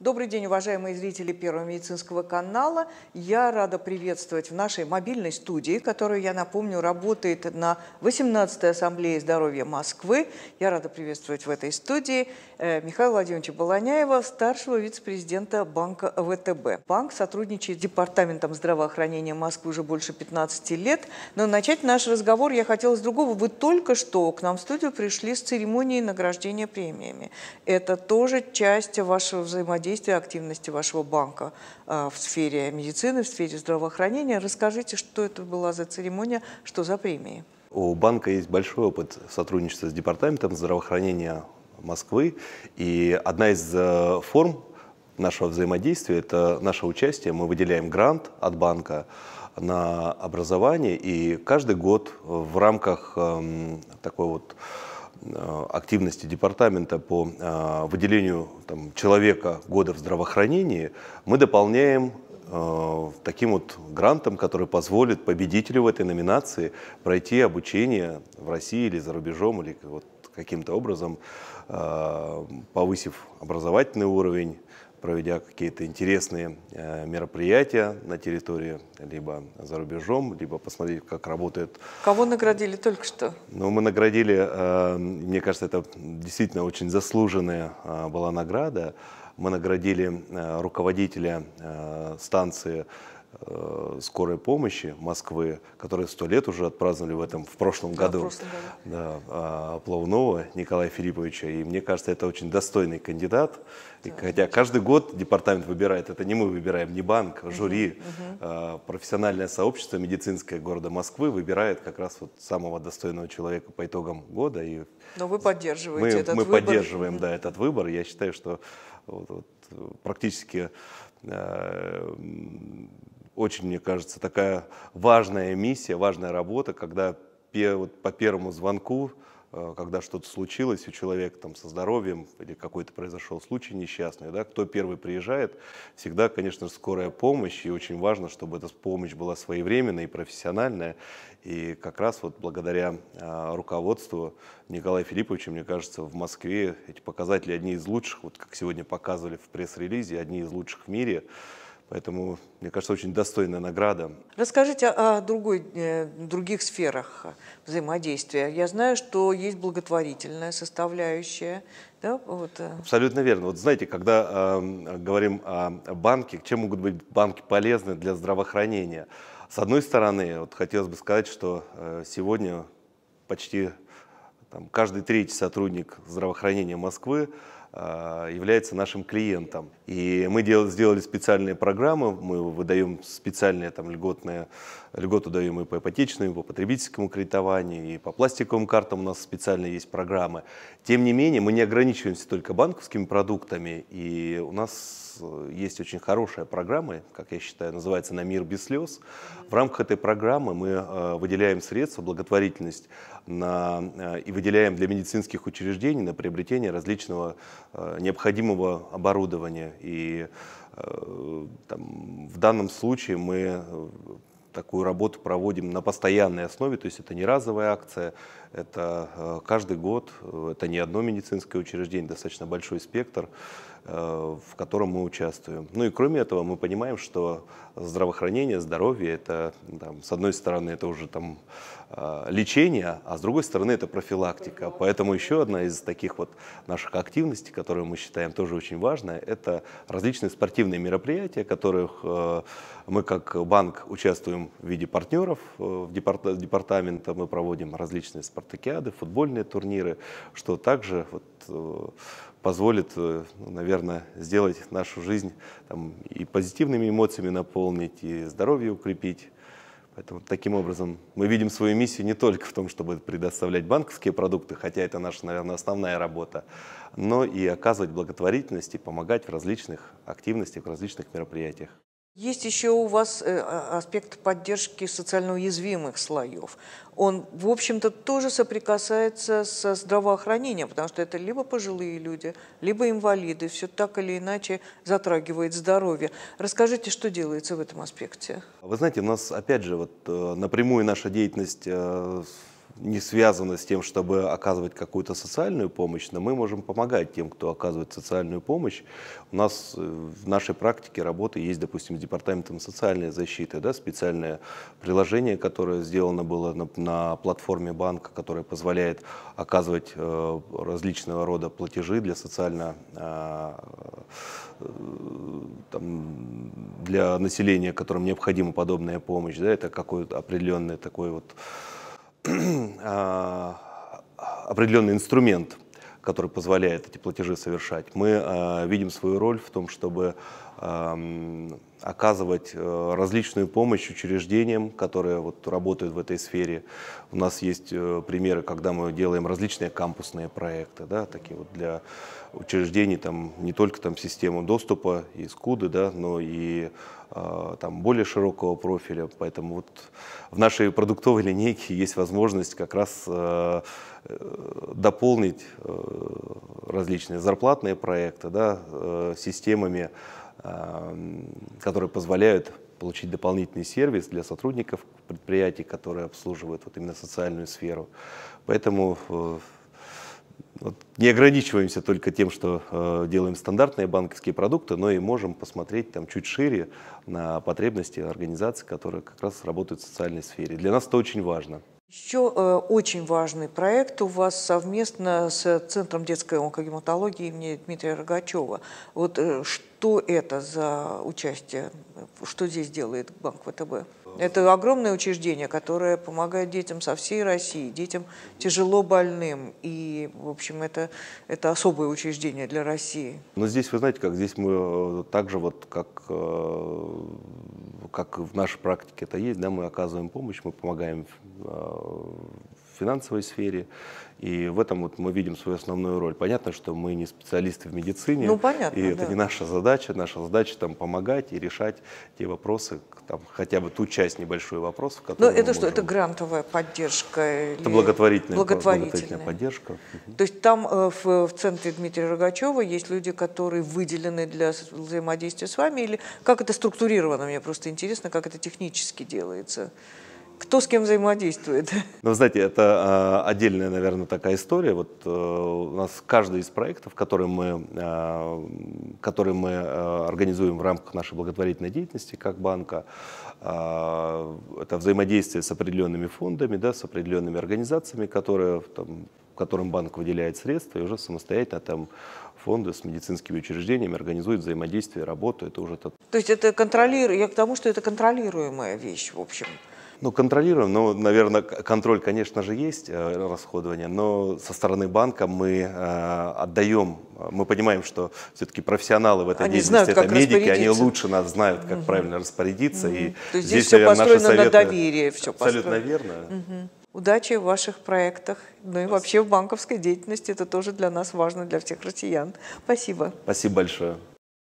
Добрый день, уважаемые зрители Первого медицинского канала. Я рада приветствовать в нашей мобильной студии, которая, я напомню, работает на 18-й Ассамблее здоровья Москвы. Я рада приветствовать в этой студии э, Михаила Владимировича Баланяева, старшего вице-президента банка ВТБ. Банк сотрудничает с Департаментом здравоохранения Москвы уже больше 15 лет. Но начать наш разговор я хотела с другого. Вы только что к нам в студию пришли с церемонией награждения премиями. Это тоже часть вашего взаимодействия взаимодействия активности вашего банка а, в сфере медицины, в сфере здравоохранения. Расскажите, что это была за церемония, что за премии? У банка есть большой опыт сотрудничества с Департаментом здравоохранения Москвы. И одна из э, форм нашего взаимодействия – это наше участие. Мы выделяем грант от банка на образование, и каждый год в рамках эм, такой вот Э, активности департамента по э, выделению там, человека года в здравоохранении мы дополняем э, таким вот грантом, который позволит победителю в этой номинации пройти обучение в России или за рубежом, или вот каким-то образом, э, повысив образовательный уровень, проведя какие-то интересные э, мероприятия на территории, либо за рубежом, либо посмотреть, как работает. Кого наградили только что? Ну, мы наградили, э, мне кажется, это действительно очень заслуженная была награда. Мы наградили руководителя станции Э, скорой помощи Москвы, которые сто лет уже отпраздновали в этом в прошлом да, году, в прошлом Да, а, Плавнова Николая Филипповича. И мне кажется, это очень достойный кандидат. Да, и, хотя очень. каждый год департамент выбирает, это не мы выбираем, не банк, а жюри, угу, угу. профессиональное сообщество медицинское города Москвы выбирает как раз вот самого достойного человека по итогам года. И Но вы поддерживаете мы, этот мы выбор. Мы поддерживаем, угу. да, этот выбор. Я считаю, что вот, вот, практически э, очень, мне кажется, такая важная миссия, важная работа, когда по первому звонку Э, когда что-то случилось у человека там, со здоровьем или какой-то произошел случай несчастный, да, кто первый приезжает, всегда, конечно же, скорая помощь, и очень важно, чтобы эта помощь была своевременная и профессиональная. И как раз вот благодаря э, руководству Николая Филипповича, мне кажется, в Москве эти показатели одни из лучших, вот как сегодня показывали в пресс-релизе, одни из лучших в мире. Поэтому, мне кажется, очень достойная награда. Расскажите о другой, э, других сферах взаимодействия. Я знаю, что есть благотворительная составляющая. Да? Вот. Э. Абсолютно верно. Вот знаете, когда э, говорим о банке, чем могут быть банки полезны для здравоохранения? С одной стороны, вот хотелось бы сказать, что э, сегодня почти там, каждый третий сотрудник здравоохранения Москвы Э, является нашим клиентом. И мы дел, сделали специальные программы, мы выдаем специальные там, льготные, льготу даем и по ипотечному, и по потребительскому кредитованию, и по пластиковым картам у нас специально есть программы. Тем не менее, мы не ограничиваемся только банковскими продуктами, и у нас э, есть очень хорошая программа, как я считаю, называется «На мир без слез». В рамках этой программы мы э, выделяем средства, благотворительность на, и выделяем для медицинских учреждений на приобретение различного Э, необходимого оборудования. И э, там, в данном случае мы э, такую работу проводим на постоянной основе, то есть это не разовая акция, это каждый год, это не одно медицинское учреждение, достаточно большой спектр. Э, в котором мы участвуем. Ну и кроме этого мы понимаем, что здравоохранение, здоровье, это там, с одной стороны это уже там э, лечение, а с другой стороны это профилактика. Поэтому еще одна из таких вот наших активностей, которую мы считаем тоже очень важной, это различные спортивные мероприятия, которых э, мы как банк участвуем в виде партнеров в департ... департамента, мы проводим различные спартакиады, футбольные турниры, что также вот позволит, э, ну, наверное, сделать нашу жизнь там, и позитивными эмоциями наполнить, и здоровье укрепить. Поэтому таким образом мы видим свою миссию не только в том, чтобы предоставлять банковские продукты, хотя это наша, наверное, основная работа, но и оказывать благотворительность и помогать в различных активностях, в различных мероприятиях. Есть еще у вас э, а, аспект поддержки социально уязвимых слоев. Он, в общем-то, тоже соприкасается со здравоохранением, потому что это либо пожилые люди, либо инвалиды. Все так или иначе затрагивает здоровье. Расскажите, что делается в этом аспекте? Вы знаете, у нас, опять же, вот э, напрямую наша деятельность э, не связано с тем, чтобы оказывать какую-то социальную помощь, но мы можем помогать тем, кто оказывает социальную помощь. У нас э, в нашей практике работы есть, допустим, с Департаментом социальной защиты, да, специальное приложение, которое сделано было на, на платформе банка, которое позволяет оказывать э, различного рода платежи для социально э, э, там, для населения, которым необходима подобная помощь. Да, это какой-то определенный такой вот А, определенный инструмент, который позволяет эти платежи совершать. Мы а, видим свою роль в том, чтобы Эм, оказывать э, различную помощь учреждениям, которые вот работают в этой сфере. У нас есть э, примеры, когда мы делаем различные кампусные проекты, да, такие вот для учреждений, там, не только там, систему доступа и скуды, да, но и э, там, более широкого профиля. Поэтому вот в нашей продуктовой линейке есть возможность как раз дополнить различные зарплатные проекты да, системами Эм, которые позволяют получить дополнительный сервис для сотрудников предприятий, которые обслуживают вот именно социальную сферу. Поэтому э, вот, не ограничиваемся только тем, что э, делаем стандартные банковские продукты, но и можем посмотреть там чуть шире на потребности организаций, которые как раз работают в социальной сфере. Для нас это очень важно. Еще э, очень важный проект у вас совместно с Центром детской онкогематологии имени Дмитрия Рогачева. Вот э, что это за участие, что здесь делает Банк ВТБ? Это огромное учреждение, которое помогает детям со всей России, детям тяжело больным. И, в общем, это, это особое учреждение для России. Но здесь, вы знаете, как здесь мы э, также, вот, как, э, как в нашей практике это есть, да, мы оказываем помощь, мы помогаем э, финансовой сфере. И в этом вот мы видим свою основную роль. Понятно, что мы не специалисты в медицине, ну, понятно, и это да. не наша задача. Наша задача там помогать и решать те вопросы, там, хотя бы ту часть небольшой вопросов, ну, которые. Но это что? Это грантовая поддержка? Это или... благотворительная, благотворительная. благотворительная поддержка. То есть там э, в, в центре Дмитрия Рогачева есть люди, которые выделены для взаимодействия с вами, или как это структурировано? Мне просто интересно, как это технически делается кто с кем взаимодействует. Ну, знаете, это э, отдельная, наверное, такая история. Вот э, у нас каждый из проектов, которые мы, э, а, которые мы э, организуем в рамках нашей благотворительной деятельности как банка, э, это взаимодействие с определенными фондами, да, с определенными организациями, которые, там, которым банк выделяет средства и уже самостоятельно там фонды с медицинскими учреждениями организуют взаимодействие, работу. Это уже... То есть это контролируемое, я к тому, что это контролируемая вещь, в общем. Ну, контролируем. Ну, наверное, контроль, конечно же, есть, э, расходование, но со стороны банка мы э, отдаем, э, мы понимаем, что все-таки профессионалы в этой они деятельности, знают, это медики, они лучше нас знают, как угу. правильно распорядиться. Угу. И То есть здесь, все наверное, построено советы... на доверие. Все Абсолютно построено. верно. Угу. Удачи в ваших проектах. Ну и вообще в банковской деятельности. Это тоже для нас важно, для всех россиян. Спасибо. Спасибо большое.